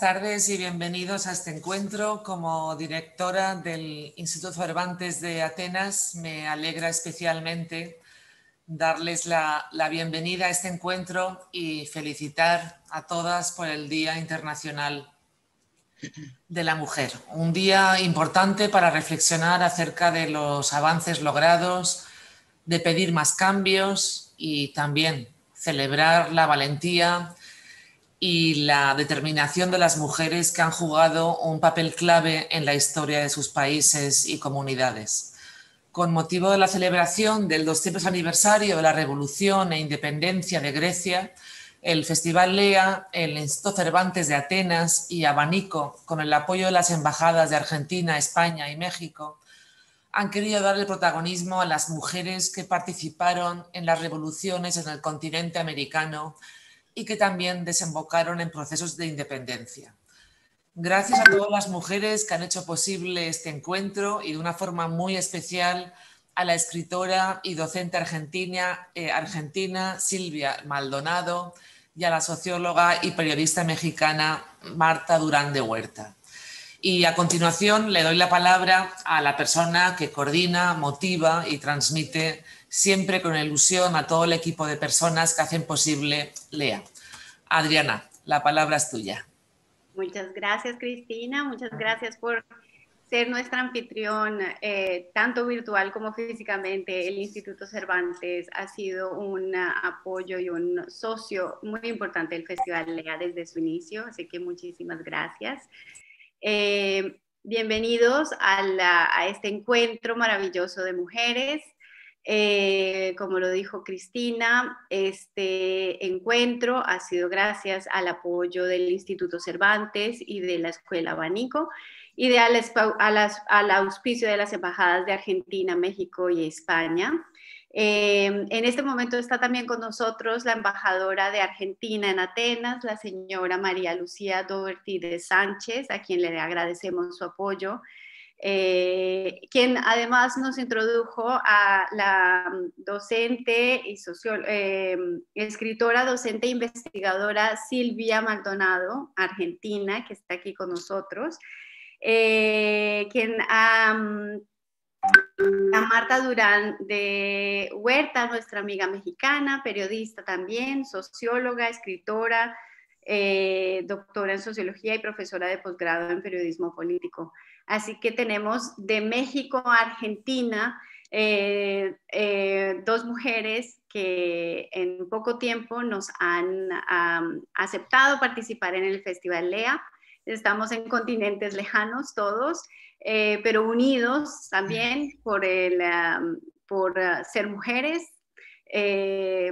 Buenas tardes y bienvenidos a este encuentro. Como directora del Instituto Cervantes de Atenas, me alegra especialmente darles la, la, bienvenida a este encuentro y felicitar a todas por el Día Internacional de la Mujer. Un día importante para reflexionar acerca de los avances logrados, de pedir más cambios y también celebrar la valentía y la determinación de las mujeres que han jugado un papel clave en la historia de sus países y comunidades. Con motivo de la celebración del 200 aniversario de la Revolución e Independencia de Grecia, el Festival Lea, el Instituto Cervantes de Atenas y Abanico, con el apoyo de las embajadas de Argentina, España y México, han querido darle protagonismo a las mujeres que participaron en las revoluciones en el continente americano y que también desembocaron en procesos de independencia. Gracias a todas las mujeres que han hecho posible este encuentro y de una forma muy especial a la escritora y docente argentina, eh, argentina Silvia Maldonado y a la socióloga y periodista mexicana Marta Durán de Huerta. Y a continuación le doy la palabra a la persona que coordina, motiva y transmite siempre con ilusión a todo el equipo de personas que hacen posible LEA. Adriana, la palabra es tuya. Muchas gracias, Cristina. Muchas gracias por ser nuestra anfitrión, eh, tanto virtual como físicamente. El Instituto Cervantes ha sido un apoyo y un socio muy importante del Festival LEA desde su inicio, así que muchísimas gracias. Eh, bienvenidos a este encuentro maravilloso de mujeres eh, como lo dijo Cristina, este encuentro ha sido gracias al apoyo del Instituto Cervantes y de la Escuela Abanico y al, auspicio de las embajadas de Argentina, México y España. Eh, en este momento está también con nosotros la embajadora de Argentina en Atenas, la señora María Lucía Doberti de Sánchez, a quien le agradecemos su apoyo eh, quien además nos introdujo a la mm, docente y eh, escritora, docente e investigadora Silvia Maldonado, argentina, que está aquí con nosotros, eh, quien ah, mm, a Marta Durán de Huerta, nuestra amiga mexicana, periodista también, socióloga, escritora, doctora en sociología y profesora de posgrado en periodismo político. Así que tenemos de México a Argentina eh, eh, dos mujeres que en poco tiempo nos han aceptado participar en el Festival LEA. Estamos en continentes lejanos todos, eh, pero unidos también por, por ah, ser mujeres,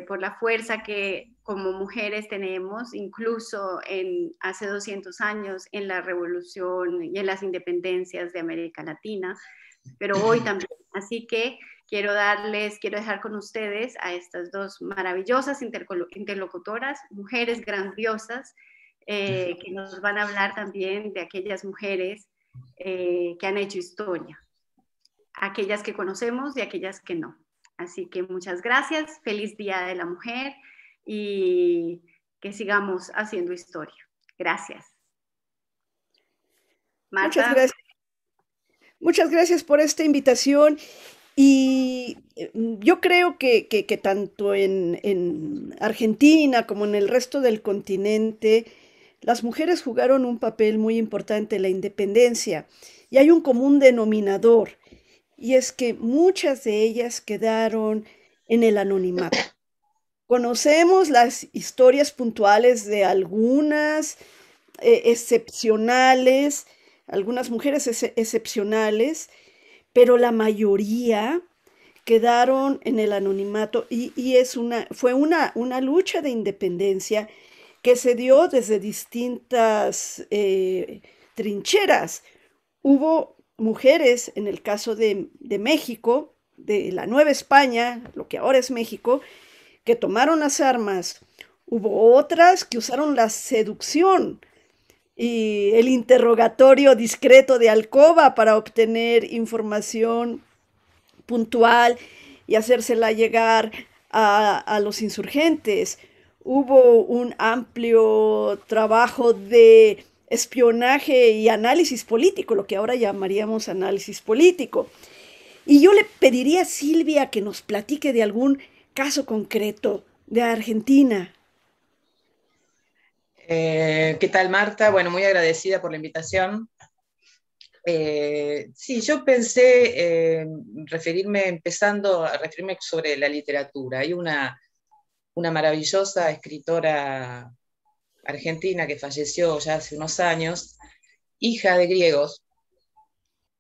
por la fuerza que como mujeres tenemos, incluso en, hace 200 años en la revolución y en las independencias de América Latina, pero hoy también. Así que quiero darles, quiero dejar con ustedes a estas dos maravillosas interlocutoras, mujeres grandiosas, eh, que nos van a hablar también de aquellas mujeres eh, que han hecho historia, aquellas que conocemos y aquellas que no. Así que muchas gracias, feliz Día de la Mujer y que sigamos haciendo historia. Gracias. Muchas gracias. Muchas gracias por esta invitación. Y eh, yo creo que, tanto en, en, Argentina como en el resto del continente, las mujeres jugaron un papel muy importante en la independencia. Y hay un común denominador, y es que muchas de ellas quedaron en el anonimato. Conocemos las historias puntuales de algunas eh, excepcionales, algunas mujeres excepcionales, pero la mayoría quedaron en el anonimato y, es una, fue una, una, lucha de independencia que se dio desde distintas eh, trincheras. Hubo mujeres, en el caso de, de México, de la Nueva España, lo que ahora es México, que tomaron las armas, hubo otras que usaron la seducción y el interrogatorio discreto de Alcoba para obtener información puntual y hacérsela llegar a, los insurgentes. Hubo un amplio trabajo de espionaje y análisis político, lo que ahora llamaríamos análisis político. Y yo le pediría a Silvia que nos platique de algún caso concreto de Argentina. Eh, ¿Qué tal, Marta? Bueno, muy agradecida por la invitación. Eh, sí, yo pensé eh, referirme, empezando a referirme sobre la literatura. Hay una, una maravillosa escritora argentina que falleció ya hace unos años, hija de griegos,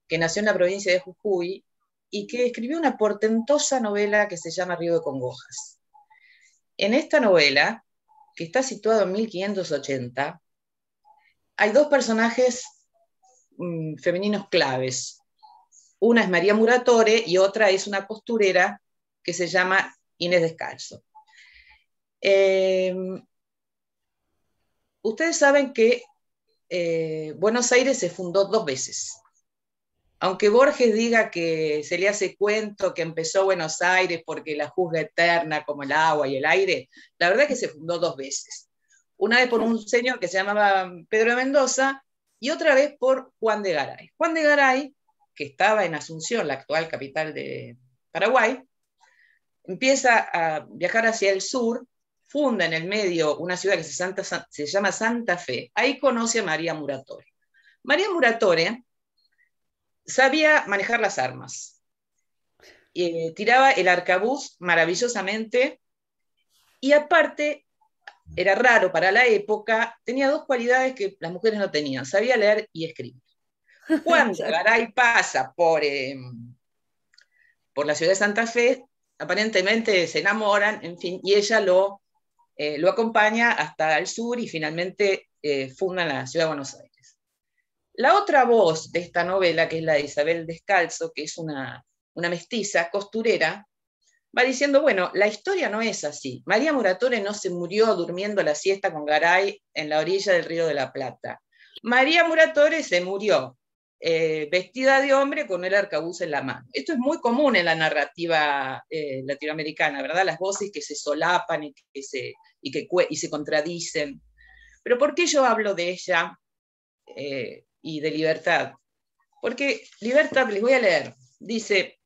que nació en la provincia de Jujuy y que escribió una portentosa novela que se llama Río de Congojas. En esta novela, que está situada en 1580, hay dos personajes mm, femeninos claves. Una es María Muratore y otra es una costurera que se llama Inés Descalzo. Em, ustedes saben que eh, Buenos Aires se fundó dos veces aunque Borges diga que se le hace cuento que empezó Buenos Aires porque la juzga eterna como el agua y el aire, la verdad es que se fundó dos veces. Una vez por un señor que se llamaba Pedro de Mendoza y otra vez por Juan de Garay. Juan de Garay, que estaba en Asunción, la actual capital de Paraguay, empieza a viajar hacia el sur, funda en el medio una ciudad que se, se llama Santa Fe. Ahí conoce a María Muratore. María Muratore sabía manejar las armas. Eh, tiraba el arcabuz maravillosamente y aparte era raro para la época, tenía dos cualidades que las mujeres no tenían, sabía leer y escribir. Cuando Garay pasa por, em, por la ciudad de Santa Fe, aparentemente se enamoran, en fin, y ella lo, eh, lo acompaña hasta el sur y finalmente eh, funda la ciudad de Buenos Aires. La otra voz de esta novela, que es la de Isabel Descalzo, que es una, mestiza, costurera, va diciendo, bueno, la historia no es así. María Muratore no se murió durmiendo la siesta con Garay en la orilla del río de la Plata. María Muratore se murió eh, vestida de hombre con el arcabuz en la mano. Esto es muy común en la narrativa eh, latinoamericana, ¿verdad? Las voces que se solapan y que se, y que, y se contradicen. Pero ¿por qué yo hablo de ella eh, y de libertad. Porque libertad, les voy a leer, dice,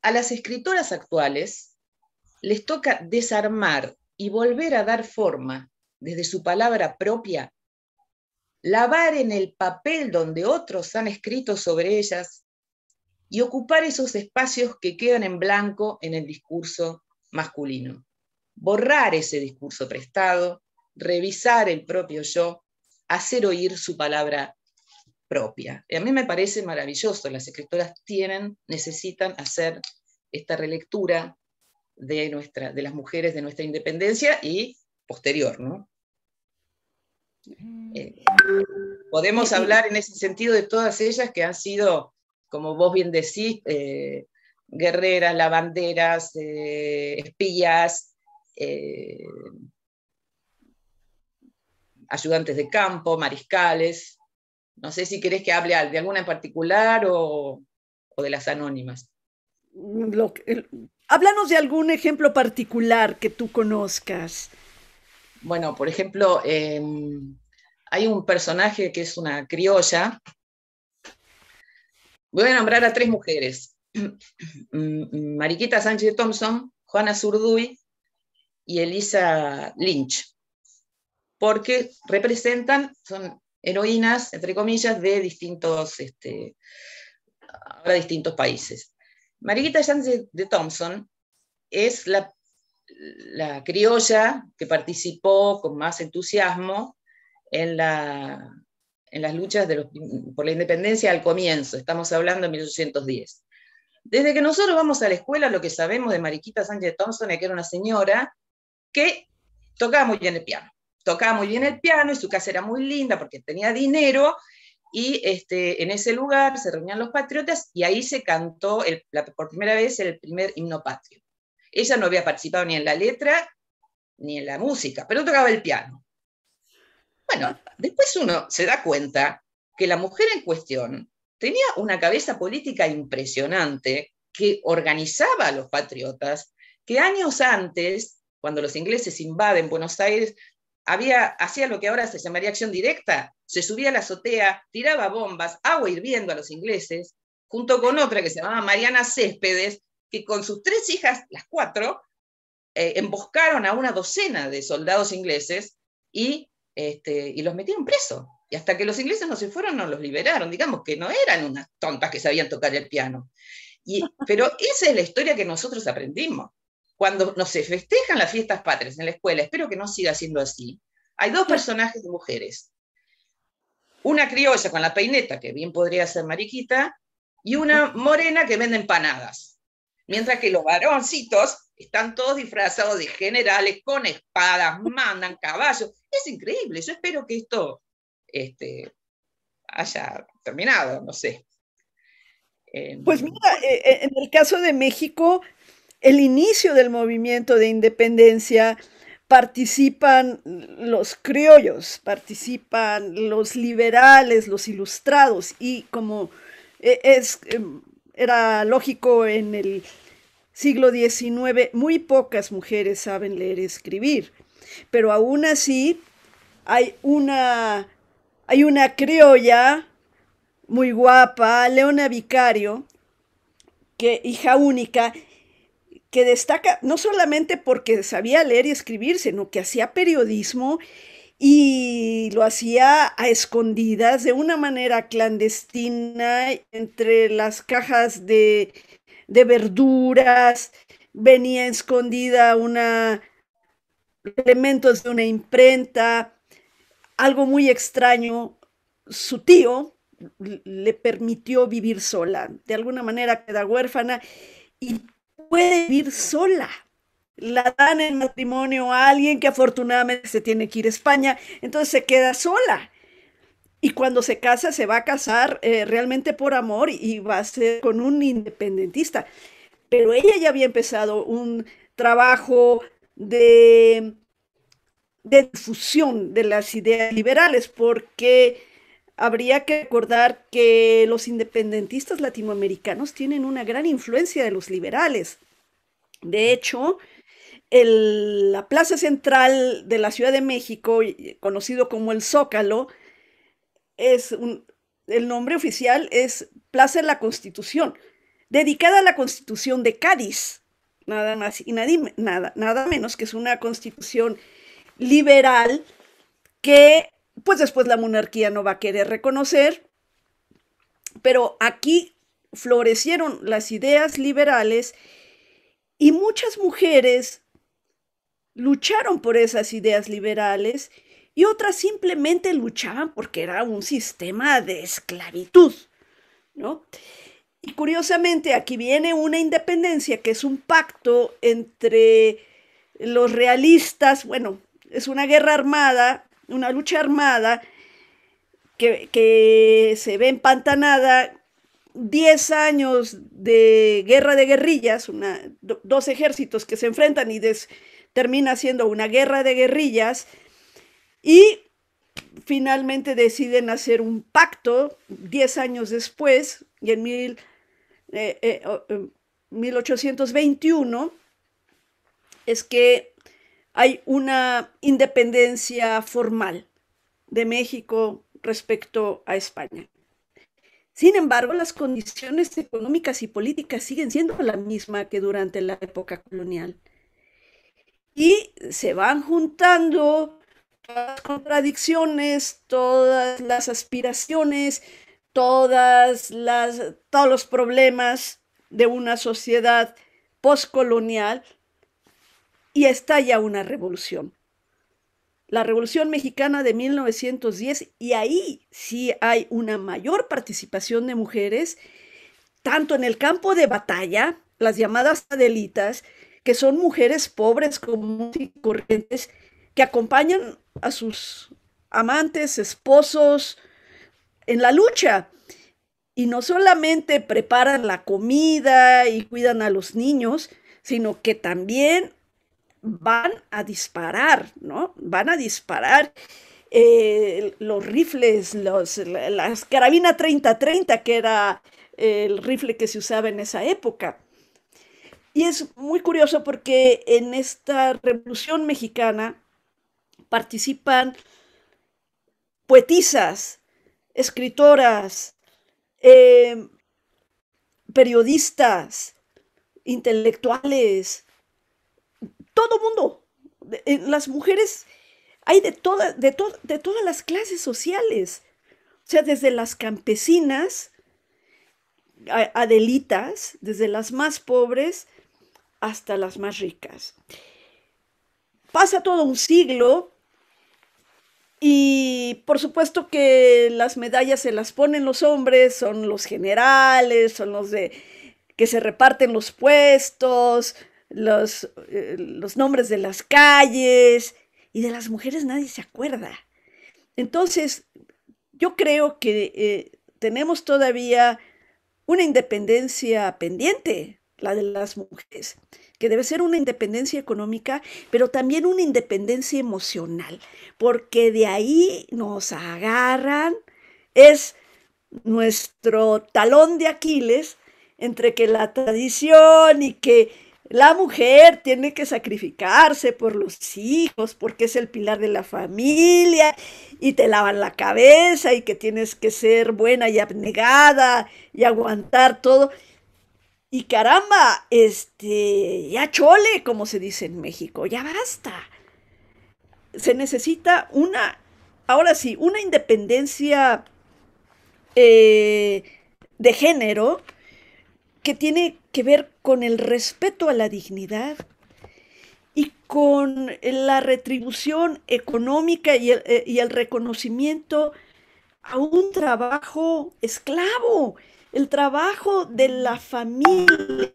a las escritoras actuales les toca desarmar y volver a dar forma desde su palabra propia, lavar en el papel donde otros han escrito sobre ellas y ocupar esos espacios que quedan en blanco en el discurso masculino. Borrar ese discurso prestado, revisar el propio yo hacer oír su palabra propia. Y a mí me parece maravilloso, las escritoras tienen, necesitan hacer esta relectura de, nuestra, de las mujeres de nuestra independencia y posterior, ¿no? Mm. Eh, podemos hablar en ese sentido de todas ellas que han sido, como vos bien decís, eh, guerreras, lavanderas, eh, espías, ayudantes de campo, mariscales. No sé si querés que hable de alguna en particular o, de las anónimas. háblanos de algún ejemplo particular que tú conozcas. Bueno, por ejemplo, em, hay un personaje que es una criolla. Voy a nombrar a tres mujeres. Mm, mm, Mariquita Sánchez Thompson, Juana Zurduy y Elisa Lynch porque representan, son heroínas, entre comillas, de distintos, este, ahora distintos países. Mariquita Sánchez de Thompson es la, criolla que participó con más entusiasmo en, las luchas por la independencia al comienzo, estamos hablando de 1810. Desde que nosotros vamos a la escuela, lo que sabemos de Mariquita Sánchez de Thompson es que era una señora que tocaba muy bien el piano tocaba muy bien el piano y su casa era muy linda porque tenía dinero y este, en ese lugar se reunían los patriotas y ahí se cantó el, por primera vez el primer himno patrio. Ella no había participado ni en la letra ni en la música, pero tocaba el piano. Bueno, después uno se da cuenta que la mujer en cuestión tenía una cabeza política impresionante que organizaba a los patriotas, que años antes, cuando los ingleses invaden Buenos Aires, hacía lo que ahora se llamaría acción directa, se subía a la azotea, tiraba bombas, agua hirviendo a los ingleses, junto con otra que se llamaba Mariana Céspedes, que con sus tres hijas, las cuatro, eh, emboscaron a una docena de soldados ingleses y, este, los metieron presos. Y hasta que los ingleses no se fueron, no los liberaron. Digamos que no eran unas tontas que sabían tocar el piano. pero esa es la historia que nosotros aprendimos cuando, no se festejan las fiestas patrias en la escuela, espero que no siga siendo así, hay dos personajes de mujeres. Una criolla con la peineta, que bien podría ser mariquita, y una morena que vende empanadas. Mientras que los varoncitos están todos disfrazados de generales, con espadas, mandan caballos. Es increíble, yo espero que esto este, haya terminado, no sé. pues em, mira, eh, eh, en el caso de México, el inicio del movimiento de independencia participan los criollos, participan los liberales, los ilustrados, y como e, es, em, era lógico en el siglo XIX, muy pocas mujeres saben leer y escribir, pero aún así hay una, hay una criolla muy guapa, Leona Vicario, que, hija única, que destaca no solamente porque sabía leer y escribir, sino que hacía periodismo y lo hacía a escondidas, de una manera clandestina, entre las cajas de, de verduras, venía escondida una elementos de una imprenta, algo muy extraño, su tío le permitió vivir sola, de alguna manera queda huérfana y puede vivir sola. La dan en matrimonio a alguien que afortunadamente se tiene que ir a España, entonces se queda sola. Y cuando se casa, se va a casar eh, realmente por amor y va a ser con un independentista. Pero ella ya había empezado un trabajo de, de difusión de las ideas liberales, porque habría que recordar que los independentistas latinoamericanos tienen una gran influencia de los liberales. De hecho, la plaza central de la Ciudad de México, eh, conocido como el Zócalo, es el nombre oficial es Plaza de la Constitución, dedicada a la Constitución de Cádiz, nada más y nada, nada menos que es una constitución liberal que pues después la monarquía no va a querer reconocer. Pero aquí florecieron las ideas liberales y muchas mujeres lucharon por esas ideas liberales y otras simplemente luchaban porque era un sistema de esclavitud, ¿no? Y curiosamente aquí viene una independencia que es un pacto entre los realistas, bueno, es una guerra armada una lucha armada que, se ve empantanada 10 años de guerra de guerrillas, dos ejércitos que se enfrentan y termina siendo una guerra de guerrillas, y finalmente deciden hacer un pacto 10 años después, y en mil, 1821, eh, eh, eh, es que hay una independencia formal de México respecto a España. Sin embargo, las condiciones económicas y políticas siguen siendo la misma que durante la época colonial. Y se van juntando todas las contradicciones, todas las aspiraciones, todas las, todos los problemas de una sociedad postcolonial y ya una revolución. La Revolución Mexicana de 1910, y ahí sí hay una mayor participación de mujeres, tanto en el campo de batalla, las llamadas adelitas, que son mujeres pobres, comunes y corrientes, que acompañan a sus amantes, esposos, en la lucha. Y no solamente preparan la comida y cuidan a los niños, sino que también van a disparar, ¿no? Van a disparar eh, los rifles, las carabina 30-30, que era el rifle que se usaba en esa época. Y es muy curioso porque en esta revolución mexicana participan poetisas, escritoras, eh, periodistas, intelectuales, todo mundo. Eh, las mujeres hay de, de, de todas las clases sociales. O sea, desde las campesinas, adelitas, desde las más pobres hasta las más ricas. Pasa todo un siglo y por supuesto que las medallas se las ponen los hombres, son los generales, son los de que se reparten los puestos, los, eh, los nombres de las calles y de las mujeres nadie se acuerda. Entonces, yo creo que eh, tenemos todavía una independencia pendiente, la de las mujeres, que debe ser una independencia económica, pero también una independencia emocional, porque de ahí nos agarran, es nuestro talón de Aquiles entre que la tradición y que la mujer tiene que sacrificarse por los hijos porque es el pilar de la familia y te lavan la cabeza y que tienes que ser buena y abnegada y aguantar todo. Y caramba, este, ya chole, como se dice en México, ya basta. Se necesita una, ahora sí, una independencia eh, de género que tiene que ver con el respeto a la dignidad y con la retribución económica eh, y el, reconocimiento a un trabajo esclavo, el trabajo de la familia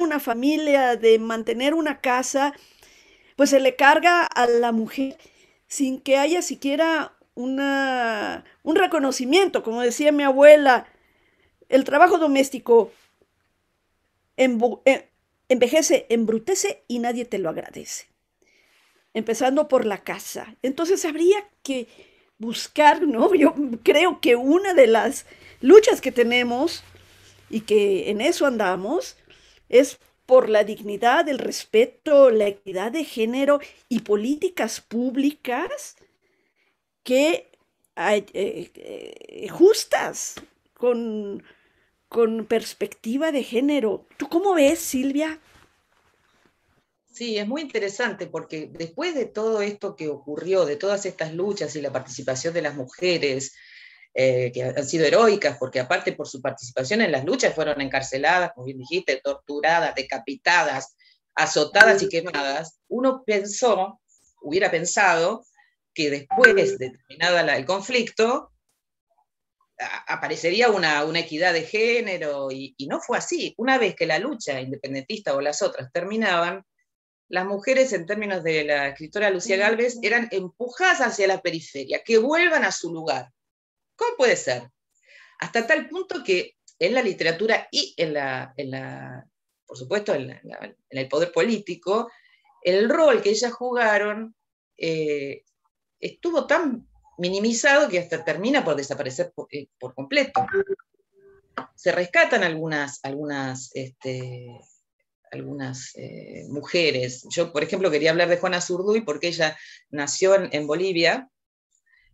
una familia, de mantener una casa, pues se le carga a la mujer sin que haya siquiera una, un reconocimiento. Como decía mi abuela, el trabajo doméstico eh, envejece, embrutece y nadie te lo agradece. Empezando por la casa. Entonces habría que buscar, ¿no? Yo creo que una de las luchas que tenemos y que en eso andamos es por la dignidad, el respeto, la equidad de género y políticas públicas que eh, eh, justas con con perspectiva de género. ¿Tú cómo ves, Silvia? Sí, es muy interesante porque después de todo esto que ocurrió, de todas estas luchas y la participación de las mujeres, eh, que han sido heroicas, porque aparte por su participación en las luchas fueron encarceladas, como bien dijiste, torturadas, decapitadas, azotadas y quemadas, uno pensó, hubiera pensado, que después de terminar el conflicto, aparecería una, equidad de género y, no fue así. Una vez que la lucha independentista o las otras terminaban, las mujeres, en términos de la escritora Lucía Galvez, eran empujadas hacia la periferia, que vuelvan a su lugar. ¿Cómo puede ser? Hasta tal punto que en la literatura y en la, por supuesto, en, el poder político, el rol que ellas jugaron eh, estuvo tan minimizado que hasta termina por desaparecer eh, por, completo. Se rescatan algunas, algunas, este, algunas eh, mujeres. Yo, por ejemplo, quería hablar de Juana Zurduy porque ella nació en, Bolivia,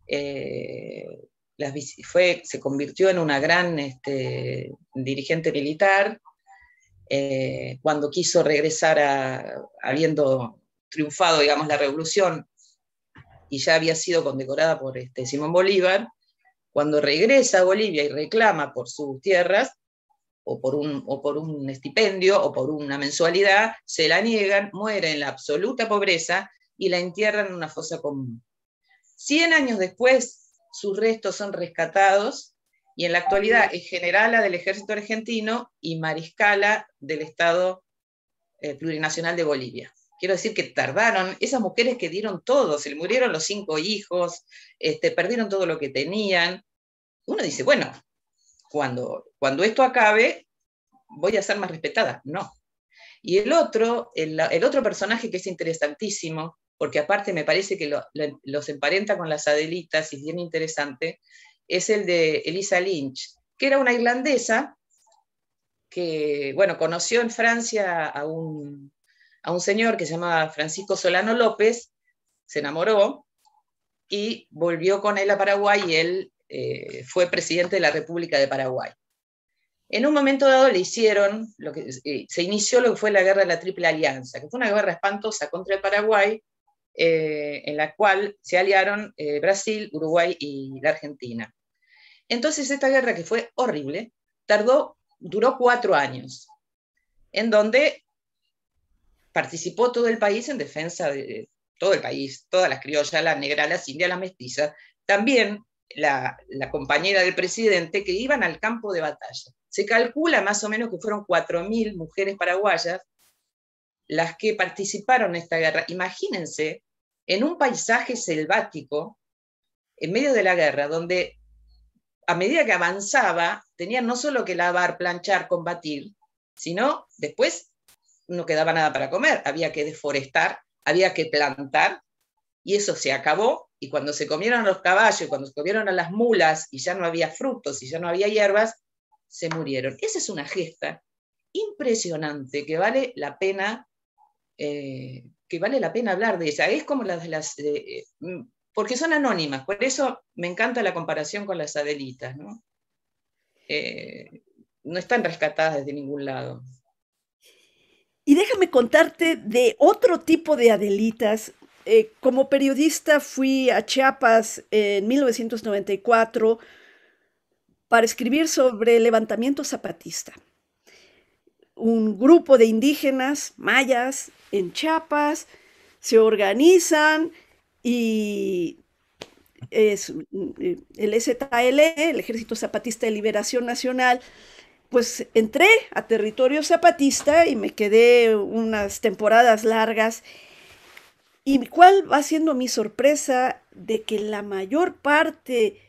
eh, las, fue, se convirtió en una gran este, dirigente militar. cuando quiso regresar habiendo triunfado, digamos, la revolución y ya había sido condecorada por este, Simón Bolívar, cuando regresa a Bolivia y reclama por sus tierras, o por, un, o por un estipendio, o por una mensualidad, se la niegan, muere en la absoluta pobreza y la entierran en una fosa común. Cien años después, sus restos son rescatados y en la actualidad es generala del ejército argentino y mariscala del Estado eh, Plurinacional de Bolivia quiero decir que tardaron, esas mujeres que dieron todo, se murieron los cinco hijos, este, perdieron todo lo que tenían. Uno dice, bueno, cuando, cuando esto acabe, voy a ser más respetada. No. Y el otro, el, otro personaje que es interesantísimo, porque aparte me parece que los emparenta con las Adelitas y es bien interesante, es el de Elisa Lynch, que era una irlandesa que, bueno, conoció en Francia a un a un señor que se llamaba Francisco Solano López, se enamoró y volvió con él a Paraguay y él eh, fue presidente de la República de Paraguay. En un momento dado le hicieron, lo que, eh, se inició lo que fue la guerra de la Triple Alianza, que fue una guerra espantosa contra el Paraguay, eh, en la cual se aliaron Brasil, Uruguay y la Argentina. Entonces esta guerra, que fue horrible, tardó, duró cuatro años, en donde participó todo el país en defensa de todo el país, todas las criollas, las negras, las indias, las mestizas, también la, compañera del presidente que iban al campo de batalla. Se calcula más o menos que fueron 4.000 mujeres paraguayas las que participaron en esta guerra. Imagínense, en un paisaje selvático, en medio de la guerra, donde a medida que avanzaba, tenían no solo que lavar, planchar, combatir, sino después no quedaba nada para comer, había que deforestar, había que plantar, y eso se acabó, y cuando se comieron los caballos, cuando se comieron a las mulas, y ya no había frutos, y ya no había hierbas, se murieron. Esa es una gesta impresionante que vale la pena, eh, que vale la pena hablar de ella. Es como las de las... Eh, porque son anónimas, por eso me encanta la comparación con las Adelitas, ¿no? Eh, no están rescatadas desde ningún lado. Y déjame contarte de otro tipo de Adelitas. Eh, como periodista fui a Chiapas en 1994 para escribir sobre el levantamiento zapatista. Un grupo de indígenas mayas en Chiapas se organizan y es, eh, el STL, e, el Ejército Zapatista de Liberación Nacional, pues entré a territorio zapatista y me quedé unas temporadas largas. ¿Y cuál va siendo mi sorpresa de que la mayor parte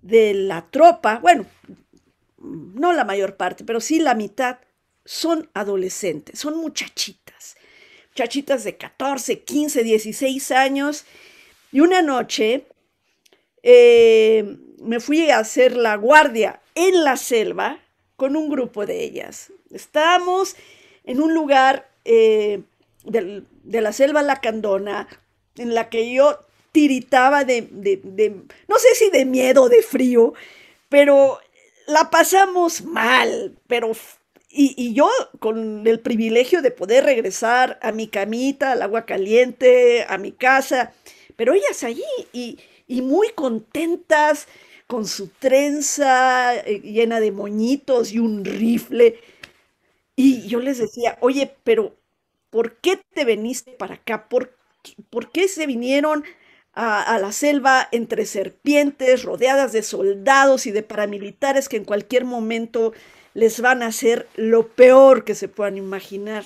de la tropa, bueno, no la mayor parte, pero sí la mitad, son adolescentes, son muchachitas, muchachitas de 14, 15, 16 años. Y una noche eh, me fui a hacer la guardia en la selva, con un grupo de ellas. Estamos en un lugar eh, de la selva lacandona en la que yo tiritaba de, no sé si de miedo, de frío, pero la pasamos mal, pero... Y, yo con el privilegio de poder regresar a mi camita, al agua caliente, a mi casa, pero ellas allí y muy contentas, con su trenza eh, llena de moñitos y un rifle. Y yo les decía, oye, pero ¿por qué te viniste para acá? ¿Por, qué, se vinieron a, la selva entre serpientes, rodeadas de soldados y de paramilitares que en cualquier momento les van a hacer lo peor que se puedan imaginar?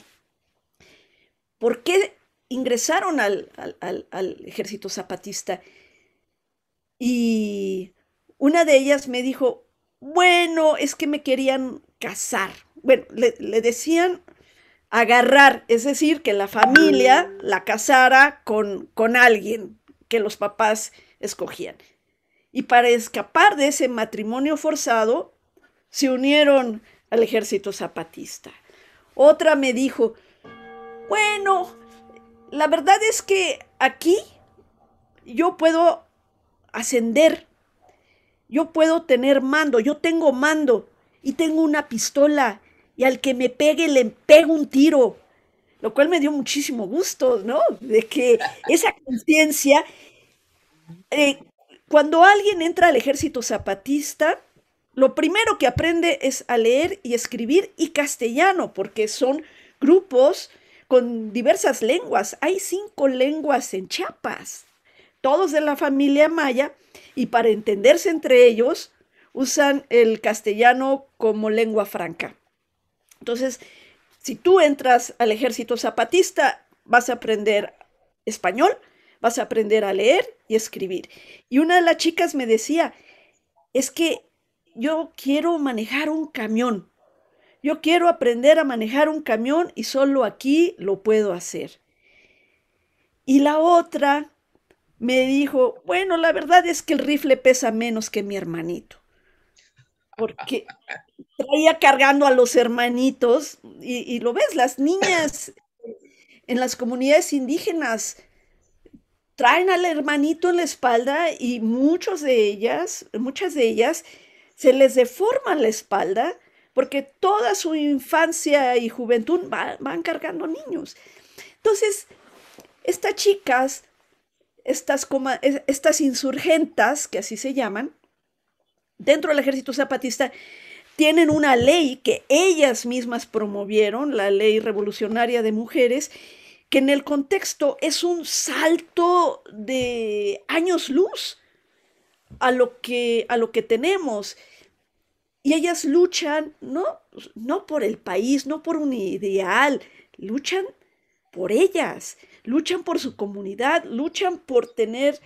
¿Por qué ingresaron al, al ejército zapatista? Y una de ellas me dijo, bueno, es que me querían casar. Bueno, le, decían agarrar, es decir, que la familia mm. la casara con, con alguien que los papás escogían. Y para escapar de ese matrimonio forzado, se unieron al ejército zapatista. Otra me dijo, bueno, la verdad es que aquí yo puedo ascender yo puedo tener mando, yo tengo mando y tengo una pistola y al que me pegue le pego un tiro, lo cual me dio muchísimo gusto, ¿no? De que esa conciencia, eh, cuando alguien entra al ejército zapatista, lo primero que aprende es a leer y escribir y castellano, porque son grupos con diversas lenguas. Hay cinco lenguas en Chiapas todos de la familia maya, y para entenderse entre ellos usan el castellano como lengua franca. Entonces, si tú entras al ejército zapatista, vas a aprender español, vas a aprender a leer y escribir. Y una de las chicas me decía, es que yo quiero manejar un camión, yo quiero aprender a manejar un camión y solo aquí lo puedo hacer. Y la otra me dijo, bueno, la verdad es que el rifle pesa menos que mi hermanito, porque traía cargando a los hermanitos y, lo ves, las niñas en las comunidades indígenas traen al hermanito en la espalda y muchos de ellas, muchas de ellas, se les deforma la espalda porque toda su infancia y juventud van cargando niños. Entonces, estas chicas estas, insurgentas, que así se llaman, dentro del ejército zapatista, tienen una ley que ellas mismas promovieron, la ley revolucionaria de mujeres, que en el contexto es un salto de años luz a lo que, a lo que tenemos. Y ellas luchan, no por el país, no por un ideal, luchan por ellas, luchan por su comunidad, luchan por tener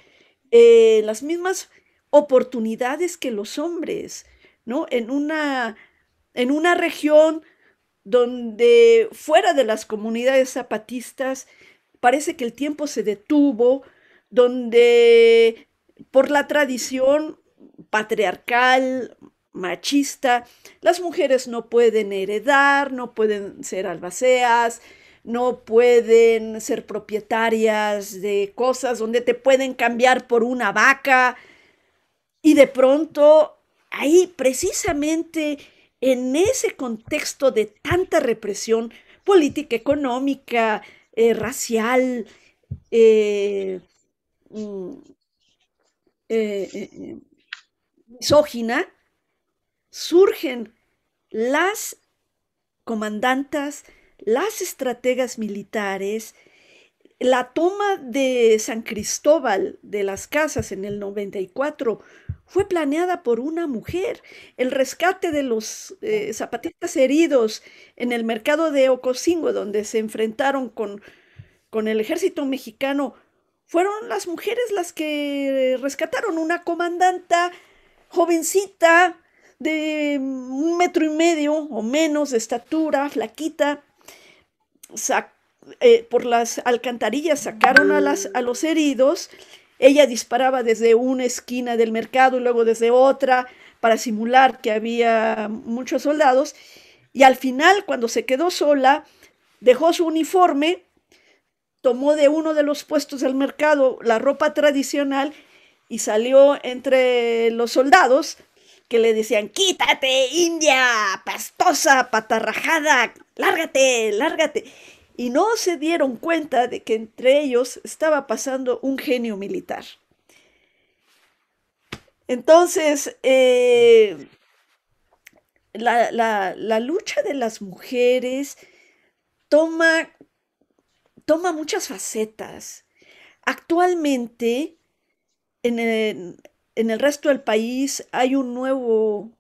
eh, las mismas oportunidades que los hombres, ¿no? En una, en una región donde fuera de las comunidades zapatistas parece que el tiempo se detuvo, donde por la tradición patriarcal, machista, las mujeres no pueden heredar, no pueden ser albaceas, no pueden ser propietarias de cosas donde te pueden cambiar por una vaca. Y de pronto, ahí precisamente en ese contexto de tanta represión política, económica, eh, racial, eh, mm, eh, misógina, surgen las comandantas las estrategas militares, la toma de San Cristóbal de las Casas en el 94 fue planeada por una mujer. El rescate de los eh, zapatistas heridos en el mercado de Ocosingo, donde se enfrentaron con, con el ejército mexicano, fueron las mujeres las que rescataron una comandanta jovencita de un metro y medio o menos de estatura, flaquita, eh, por las alcantarillas sacaron a, a los heridos. Ella disparaba desde una esquina del mercado y luego desde otra para simular que había muchos soldados. Y al final, cuando se quedó sola, dejó su uniforme, tomó de uno de los puestos del mercado la ropa tradicional y salió entre los soldados que le decían, quítate, India, pastosa, patarrajada, lárgate, lárgate. Y no se dieron cuenta de que entre ellos estaba pasando un genio militar. Entonces, eh, la, la, lucha de las mujeres toma, toma muchas facetas. Actualmente, en, el, en el resto del país hay un nuevo,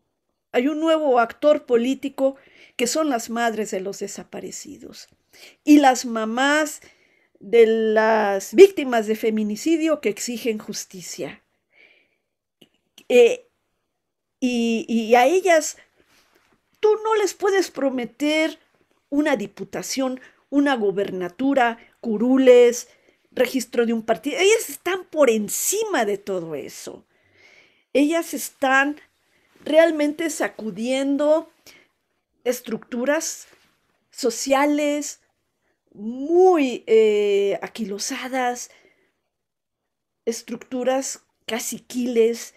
hay un nuevo actor político que son las madres de los desaparecidos y las mamás de las víctimas de feminicidio que exigen justicia. Eh, y, y a ellas tú no les puedes prometer una diputación, una gobernatura, curules, registro de un partido. Ellas están por encima de todo eso ellas están realmente sacudiendo estructuras sociales muy eh, aquilosadas, estructuras caciquiles,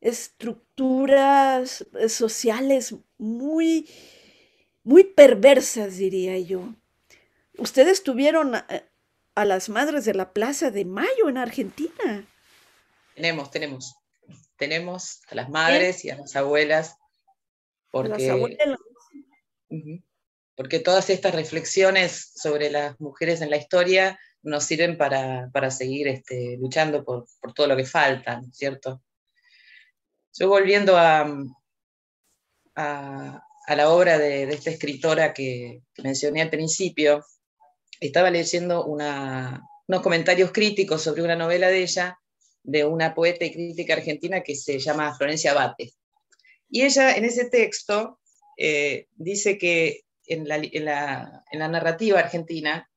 estructuras eh, sociales muy, muy perversas, diría yo. Ustedes tuvieron eh, a las madres de la Plaza de Mayo en Argentina. Tenemos, tenemos tenemos, a las madres y a las abuelas, porque, porque todas estas reflexiones sobre las mujeres en la historia nos sirven para, seguir este, luchando por, todo lo que falta, ¿no es cierto? Yo volviendo a, a, la obra de, esta escritora que, mencioné al principio, estaba leyendo unos comentarios críticos sobre una novela de ella de una poeta y crítica argentina que se llama Florencia Bates. Y ella en ese texto eh, dice que en la, narrativa argentina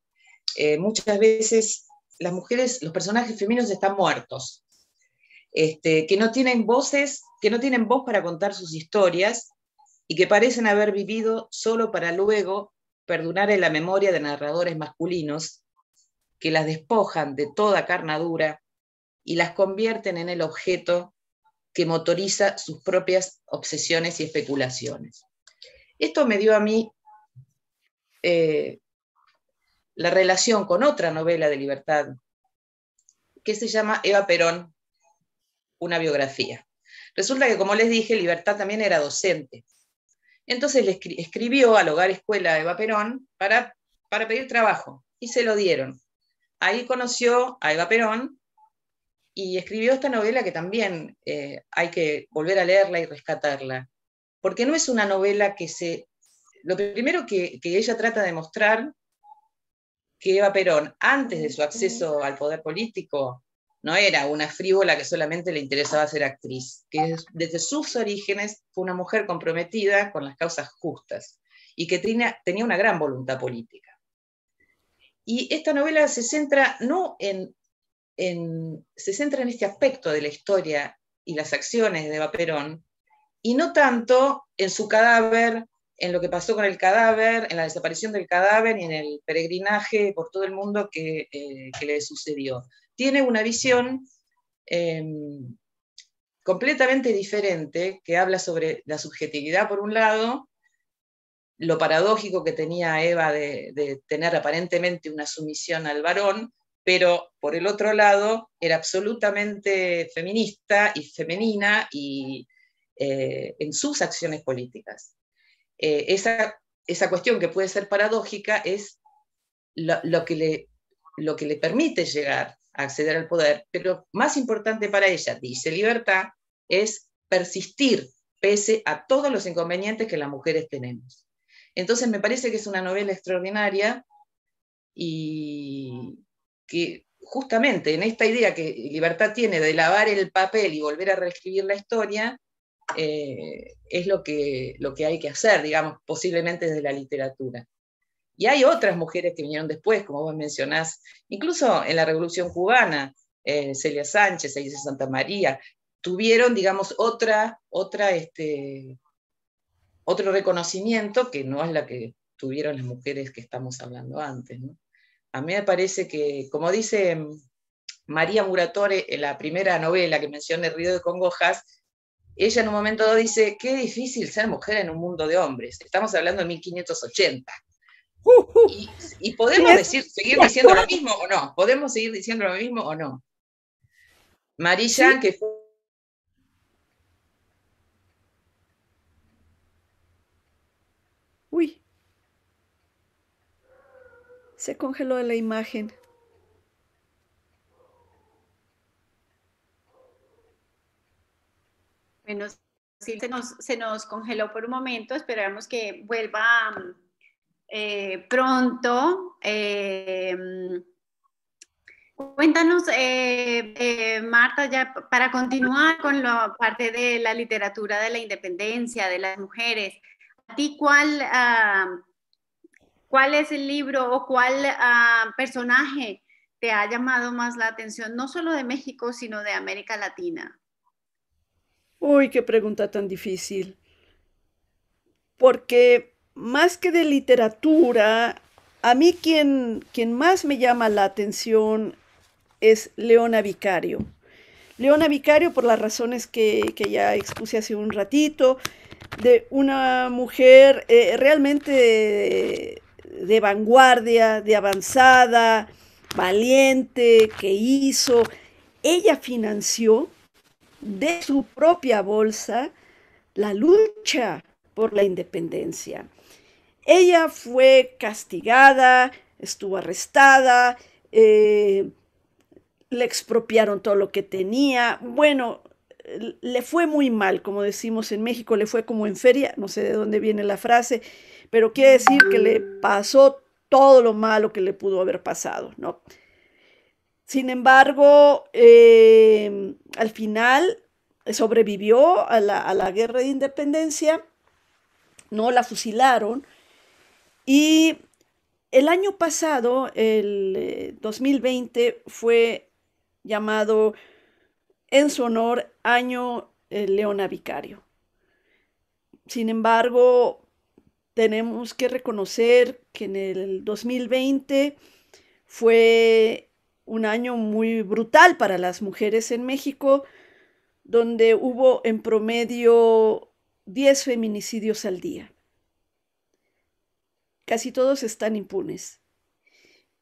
eh, muchas veces las mujeres, los personajes femeninos están muertos, este, que no tienen voces, que no tienen voz para contar sus historias y que parecen haber vivido solo para luego perdonar en la memoria de narradores masculinos que las despojan de toda carnadura y las convierten en el objeto que motoriza sus propias obsesiones y especulaciones. Esto me dio a mí eh, la relación con otra novela de libertad que se llama Eva Perón, una biografía. Resulta que, como les dije, Libertad también era docente. Entonces le escribió al hogar escuela Eva Perón para, para pedir trabajo y se lo dieron. Ahí conoció a Eva Perón y escribió esta novela que también eh, hay que volver a leerla y rescatarla, porque no es una novela que se... Lo primero que, ella trata de mostrar que Eva Perón, antes de su acceso al poder político, no era una frívola que solamente le interesaba ser actriz, que desde sus orígenes fue una mujer comprometida con las causas justas y que tenía una gran voluntad política. Y esta novela se centra no en se centra en este aspecto de la historia y las acciones de Eva y no tanto en su cadáver, en lo que pasó con el cadáver, en la desaparición del cadáver y en el peregrinaje por todo el mundo que, eh, le sucedió. Tiene una visión em, completamente diferente que habla sobre la subjetividad por un lado, lo paradójico que tenía Eva de tener aparentemente una sumisión al varón, pero por el otro lado era absolutamente feminista y femenina y, eh, en sus acciones políticas. Eh, esa, esa, cuestión que puede ser paradójica es lo, lo, que le, lo que le permite llegar a acceder al poder, pero más importante para ella, dice libertad, es persistir pese a todos los inconvenientes que las mujeres tenemos. Entonces me parece que es una novela extraordinaria y, que justamente en esta idea que Libertad tiene de lavar el papel y volver a reescribir la historia, eh, es lo que, lo que hay que hacer, digamos, posiblemente desde la literatura. Y hay otras mujeres que vinieron después, como vos mencionás, incluso en la Revolución Cubana, eh, Celia Sánchez, Elisa Santa María, tuvieron, digamos, otra, otra, este, otro reconocimiento que no es la que tuvieron las mujeres que estamos hablando antes. ¿no? A mí me parece que, como dice mm, María Muratore en la primera novela que el Río de Congojas, ella en un momento dice, qué difícil ser mujer en un mundo de hombres. Estamos hablando de 1580. Uh-huh. y, podemos decir, seguir diciendo lo mismo o no. Podemos seguir diciendo lo mismo o no. Marilla que fue se congeló la imagen. Bueno, sí, se nos, congeló por un momento, esperamos que vuelva eh, pronto. Eh, cuéntanos, eh, Marta, ya para continuar con la parte de la literatura de la independencia, de las mujeres, ¿a ti cuál... Ah, ¿Cuál es el libro o cuál ah, personaje te ha llamado más la atención, no solo de México, sino de América Latina? Uy, qué pregunta tan difícil. Porque más que de literatura, a mí quien, quien más me llama la atención es Leona Vicario. Leona Vicario, por las razones que, ya expuse hace un ratito, de una mujer eh, realmente de vanguardia, de avanzada, valiente, que hizo. Ella financió de su propia bolsa la lucha por la independencia. Ella fue castigada, estuvo arrestada, eh, le expropiaron todo lo que tenía. Bueno, le fue muy mal, como decimos en México, le fue como en feria, no sé de dónde viene la frase, pero quiere decir que le pasó todo lo malo que le pudo haber pasado, ¿no? Sin embargo, em, al final eh, sobrevivió a la, a la, guerra de independencia, no la fusilaron. Y el año pasado, el 2020, eh, fue llamado en su honor año eh, Leona Vicario. Sin embargo, tenemos que reconocer que en el 2020 fue un año muy brutal para las mujeres en México, donde hubo en promedio 10 feminicidios al día. Casi todos están impunes.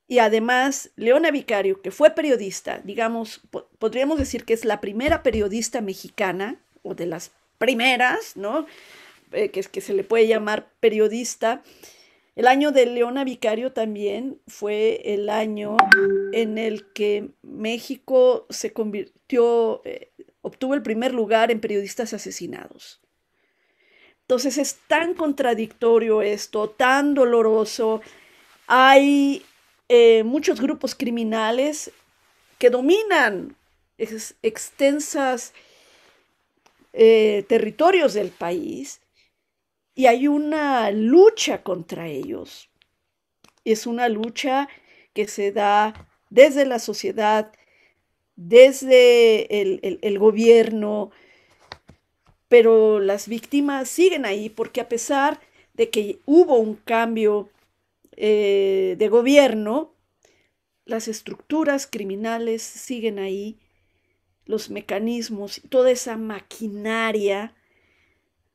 Y además, Leona Vicario, que fue periodista, digamos, podríamos decir que es la primera periodista mexicana, o de las primeras, ¿no? Eh, que que, que se le puede llamar periodista. El año de Leona Vicario también fue el año en el que México se convirtió, eh, obtuvo el primer lugar en periodistas asesinados. Entonces es tan contradictorio esto, tan doloroso. Hay eh, muchos grupos criminales que dominan extensos extensas eh, territorios del país y hay una lucha contra ellos. Es una lucha que se da desde la sociedad, desde el, el gobierno, pero las víctimas siguen ahí porque a pesar de que hubo un cambio eh, de gobierno, las estructuras criminales siguen ahí, los mecanismos, toda esa maquinaria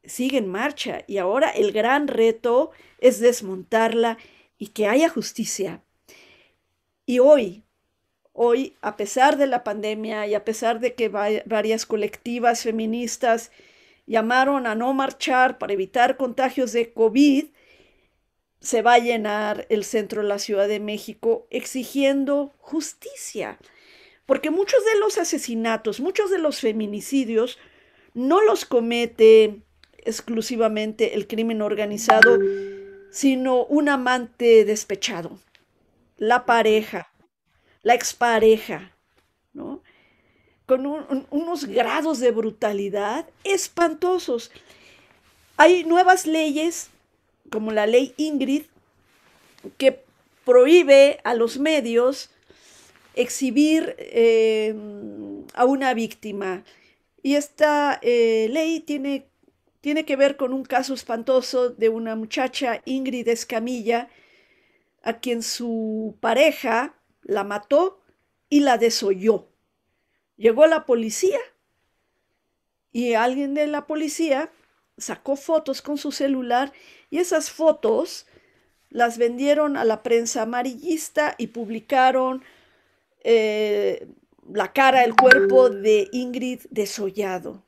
sigue en marcha y ahora el gran reto es desmontarla y que haya justicia. Y hoy, hoy, a pesar de la pandemia y a pesar de que varias colectivas feministas llamaron a no marchar para evitar contagios de COVID, se va a llenar el centro de la Ciudad de México exigiendo justicia, porque muchos de los asesinatos, muchos de los feminicidios no los comete exclusivamente el crimen organizado, sino un amante despechado, la pareja, la expareja, ¿no? Con unos grados de brutalidad espantosos. Hay nuevas leyes como la ley Ingrid, que prohíbe a los medios exhibir eh, a una víctima. Y esta eh, ley tiene, tiene que ver con un caso espantoso de una muchacha, Ingrid Escamilla, a quien su pareja la mató y la desoyó. Llegó la policía y alguien de la policía sacó fotos con su celular y esas fotos las vendieron a la prensa amarillista y publicaron eh, la cara, el cuerpo de Ingrid desollado.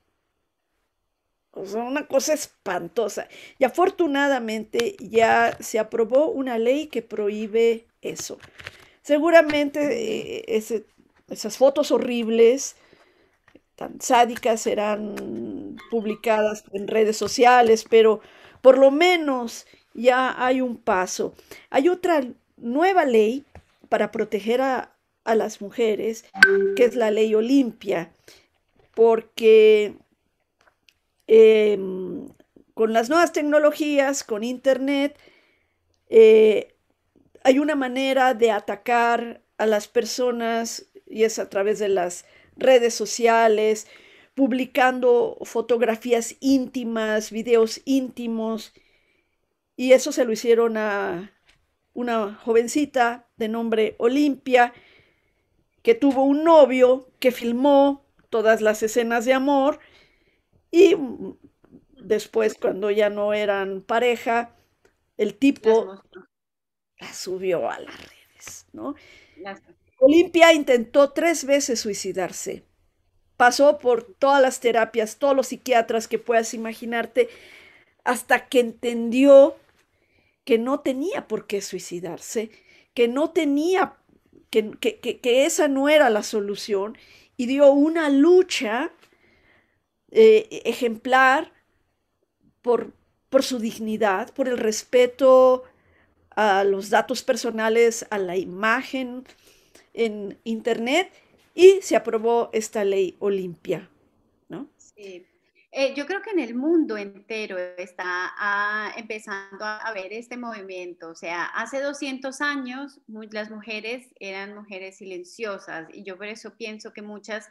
O sea, una cosa espantosa. Y afortunadamente ya se aprobó una ley que prohíbe eso. Seguramente eh, esas fotos horribles, tan sádicas, serán publicadas en redes sociales, pero por lo menos ya hay un paso. Hay otra nueva ley para proteger a, las mujeres, que es la ley Olimpia, porque em, con las nuevas tecnologías, con Internet, eh, hay una manera de atacar a las personas y es a través de las redes sociales publicando fotografías íntimas, videos íntimos, y eso se lo hicieron a una jovencita de nombre Olimpia, que tuvo un novio que filmó todas las escenas de amor y después cuando ya no eran pareja, el tipo la subió a las redes, Olimpia intentó tres veces suicidarse pasó por todas las terapias, todos los psiquiatras que puedas imaginarte, hasta que entendió que no tenía por qué suicidarse, que no tenía, que, esa no era la solución, y dio una lucha eh, ejemplar por, por su dignidad, por el respeto a los datos personales, a la imagen en Internet y se aprobó esta ley Olimpia, ¿no? Sí. Eh, yo creo que en el mundo entero está ah, empezando a, haber este movimiento. O sea, hace 200 años las mujeres eran mujeres silenciosas y yo por eso pienso que muchas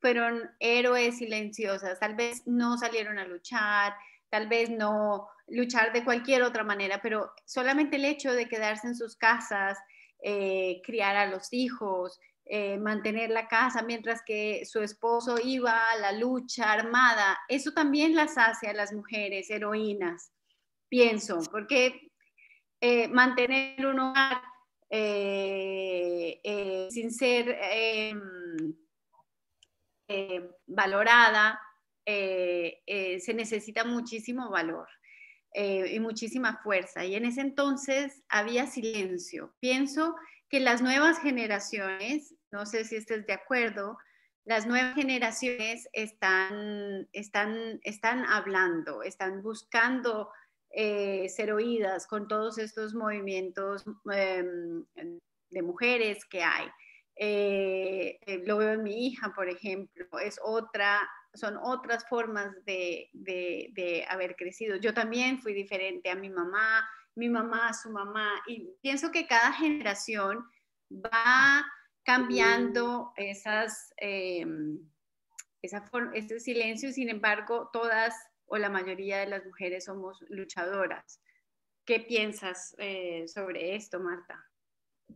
fueron héroes silenciosas. Tal vez no salieron a luchar, tal vez no luchar de cualquier otra manera, pero solamente el hecho de quedarse en sus casas, eh, criar a los hijos, eh, mantener la casa mientras que su esposo iba a la lucha armada. Eso también las hace a las mujeres heroínas, pienso, porque eh, mantener un hogar eh, sin ser em, valorada se necesita muchísimo valor. y muchísima fuerza. Y en ese entonces había silencio. Pienso que las nuevas generaciones, no sé si estés de acuerdo, las nuevas generaciones están, están, están hablando, están buscando eh, ser oídas con todos estos movimientos em, de mujeres que hay. Eh, eh, lo veo en mi hija, por ejemplo, es otra, son otras formas de haber crecido. Yo también fui diferente a mi mamá, mi mamá, su mamá, y pienso que cada generación va cambiando esas, em, ese silencio, sin embargo, todas o la mayoría de las mujeres somos luchadoras. ¿Qué piensas eh, sobre esto, Marta?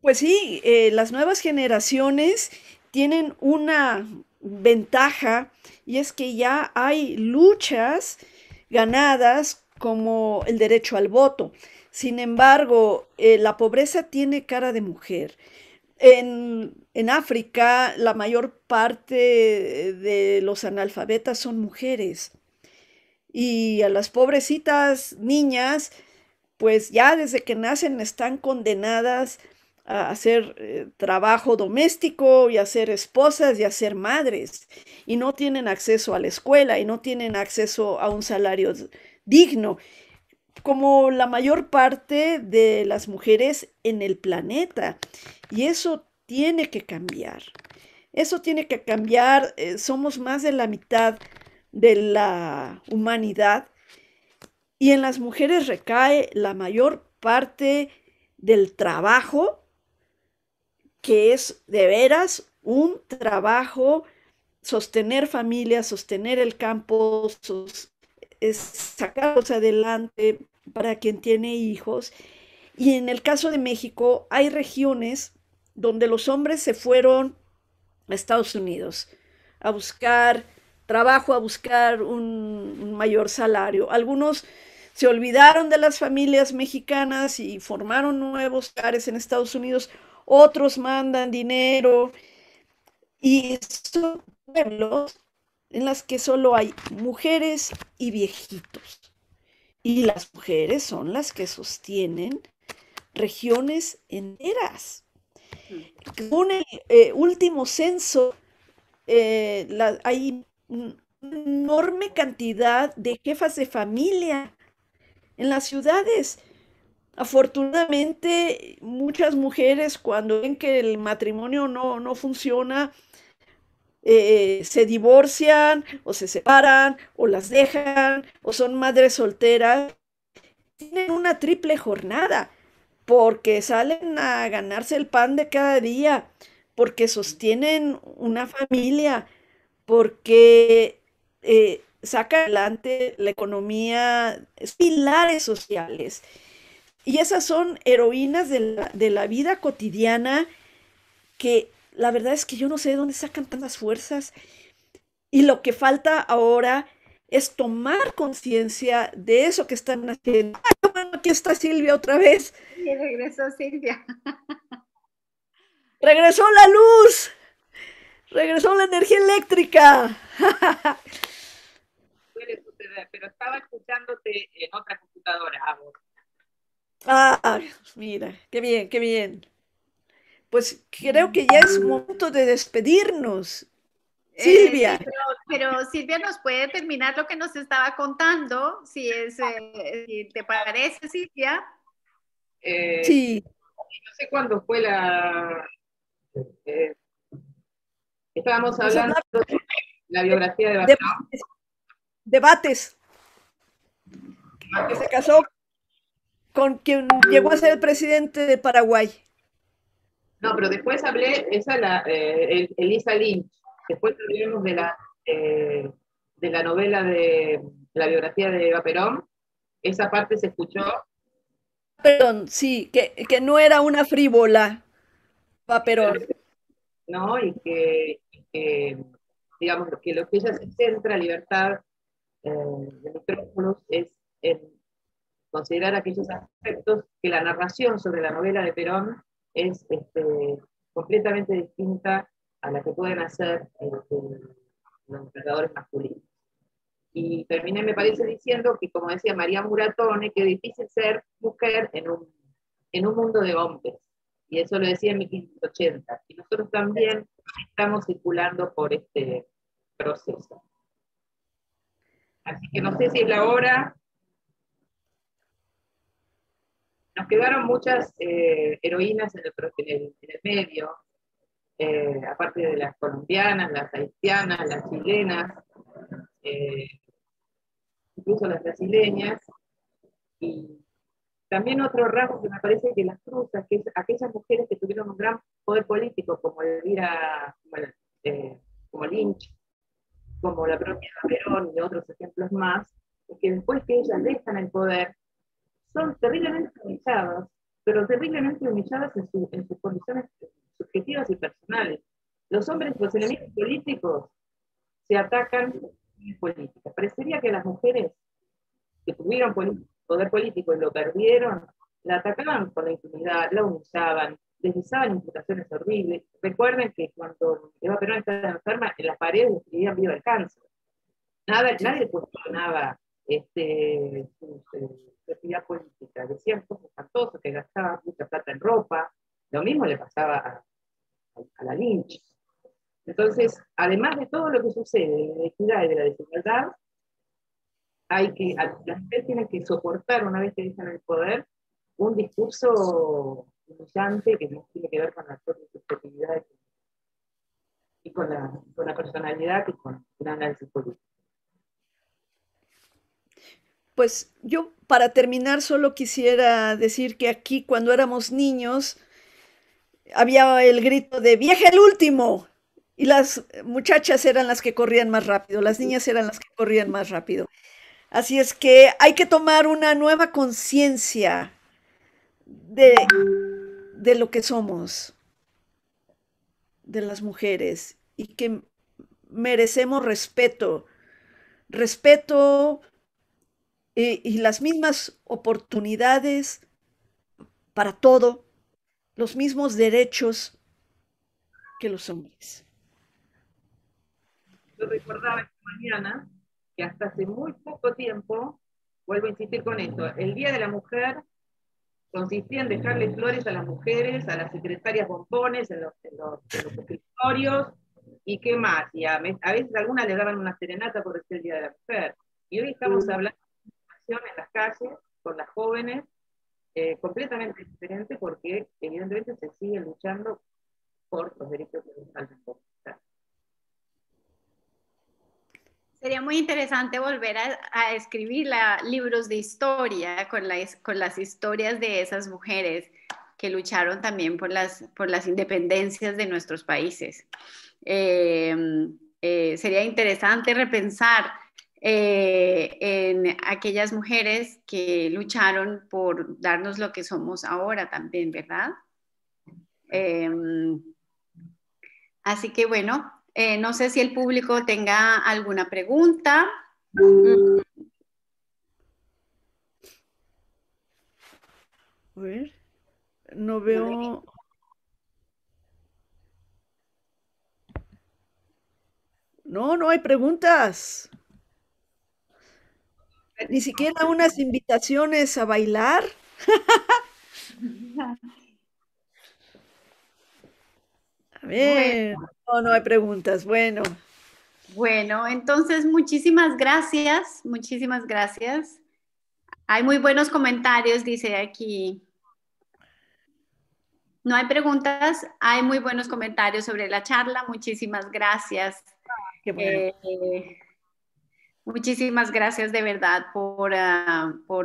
Pues sí, eh, las nuevas generaciones tienen una ventaja y es que ya hay luchas ganadas como el derecho al voto. Sin embargo, eh, la pobreza tiene cara de mujer. En, África, la mayor parte de los analfabetas son mujeres. Y a las pobrecitas niñas, pues ya desde que nacen están condenadas a hacer eh, trabajo doméstico y a ser esposas y a ser madres. Y no tienen acceso a la escuela y no tienen acceso a un salario digno como la mayor parte de las mujeres en el planeta. Y eso tiene que cambiar. Eso tiene que cambiar. Eh, somos más de la mitad de la humanidad y en las mujeres recae la mayor parte del trabajo, que es de veras un trabajo sostener familia, sostener el campo, sostener es sacarlos adelante para quien tiene hijos. Y en el caso de México hay regiones donde los hombres se fueron a Estados Unidos a buscar trabajo, a buscar un, mayor salario. Algunos se olvidaron de las familias mexicanas y formaron nuevos pares en Estados Unidos, otros mandan dinero y estos pueblos en las que solo hay mujeres y viejitos. Y las mujeres son las que sostienen regiones enteras. Según mm. el eh, eh, último censo, eh, hay una enorme cantidad de jefas de familia en las ciudades. Afortunadamente, muchas mujeres cuando ven que el matrimonio no funciona, eh, se divorcian o se separan o las dejan o son madres solteras, tienen una triple jornada porque salen a ganarse el pan de cada día, porque sostienen una familia, porque saca eh, sacan adelante la economía, pilares sociales. Y esas son heroínas de la, de la vida cotidiana que la verdad es que yo no sé de dónde sacan tantas fuerzas. Y lo que falta ahora es tomar conciencia de eso que están haciendo. Ay, bueno, aquí está Silvia otra vez. Y regresó Silvia. Regresó la luz. Regresó la energía eléctrica. Pero estaba escuchándote en otra computadora. Ah, mira, qué bien, qué bien pues creo que ya es momento de despedirnos. Eh, Silvia. pero, Silvia nos puede terminar lo que nos estaba contando, si, es, eh, te parece, Silvia. Eh, sí. No sé cuándo fue la... estábamos hablando de la biografía de Debates. Que se casó con quien llegó a ser el presidente de Paraguay. No, pero después hablé, esa la, eh, Elisa Lynch, después hablamos de la, eh, de la novela de la biografía de Eva Perón, esa parte se escuchó. Perdón, sí, que, no era una frívola, Eva Perón. No, y que, digamos, que lo que ella se centra, libertad eh, de micrófonos, es en considerar aquellos aspectos que la narración sobre la novela de Perón es este, completamente distinta a la que pueden hacer este, los emprendedores masculinos. Y terminé, me parece, diciendo que, como decía María Muratone, que es difícil ser mujer en un, en un mundo de hombres. Y eso lo decía en 1580. Y nosotros también estamos circulando por este proceso. Así que no sé si es la hora Nos quedaron muchas eh, heroínas en el, medio, eh, aparte de las colombianas, las haitianas, las chilenas, eh, incluso las brasileñas. Y también otro rasgo que me parece que las cruzas, que aquellas mujeres que tuvieron un gran poder político, como Elvira, como, Lynch, como la propia Verón y otros ejemplos más, es que después que ellas dejan el poder, son terriblemente humilladas, pero terriblemente humilladas en, en sus condiciones subjetivas y personales. Los hombres, los enemigos políticos, se atacan en política. Parecería que las mujeres que tuvieron poder político y lo perdieron, la atacaban con la intimidad la humillaban, deslizaban imputaciones horribles. Recuerden que cuando Eva Perón estaba enferma, en las paredes vivían viva el cáncer. Nada, nadie cuestionaba su, este, este, actividad política, decían cosas que gastaba mucha plata en ropa, lo mismo le pasaba a, la Lynch. Entonces, además de todo lo que sucede de la equidad y de la desigualdad, hay que, las mujeres tienen que soportar, una vez que dejan el poder, un discurso humillante que no tiene que ver con la personalidad y con la, con la personalidad y con un análisis político. Pues yo para terminar solo quisiera decir que aquí cuando éramos niños había el grito de vieja el último y las muchachas eran las que corrían más rápido, las niñas eran las que corrían más rápido. Así es que hay que tomar una nueva conciencia de, de lo que somos, de las mujeres, y que merecemos respeto, respeto y las mismas oportunidades para todo, los mismos derechos que los hombres. Yo recordaba esta mañana que hasta hace muy poco tiempo, vuelvo a insistir con esto, el Día de la Mujer consistía en dejarle flores a las mujeres, a las secretarias bombones, en los, escritorios, y qué más. Y a, veces algunas le daban una serenata por el Día de la Mujer. Y hoy estamos mm. hablando en las calles, con las jóvenes, eh, completamente diferente porque evidentemente se sigue luchando por los derechos de los Sería muy interesante volver a, escribir libros de historia con, con las historias de esas mujeres que lucharon también por las, por las independencias de nuestros países. Eh, eh, sería interesante repensar eh, en aquellas mujeres que lucharon por darnos lo que somos ahora también, ¿verdad? Em, así que bueno, eh, no sé si el público tenga alguna pregunta. Mm. A ver, no veo... No, no hay preguntas. Ni siquiera unas invitaciones a bailar. a no, no hay preguntas. Bueno. Bueno, entonces muchísimas gracias, muchísimas gracias. Hay muy buenos comentarios, dice aquí. No hay preguntas, hay muy buenos comentarios sobre la charla. Muchísimas gracias. Ah, qué bueno. Eh, Muchísimas gracias de verdad por, ah, por,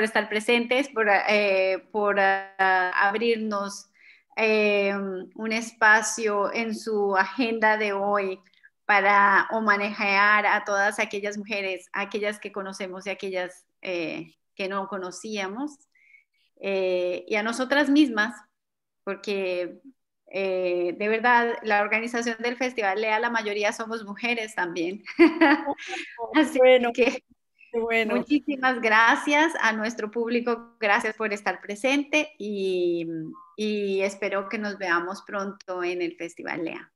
estar presentes, por, ah, eh, ah, abrirnos eh, un espacio en su agenda de hoy para manejar a todas aquellas mujeres, aquellas que conocemos y aquellas eh, que no conocíamos, y a nosotras mismas, porque eh, de verdad, la organización del Festival Lea, la mayoría somos mujeres también. Así que bueno. muchísimas gracias a nuestro público, gracias por estar presente y espero que nos veamos pronto en el Festival Lea.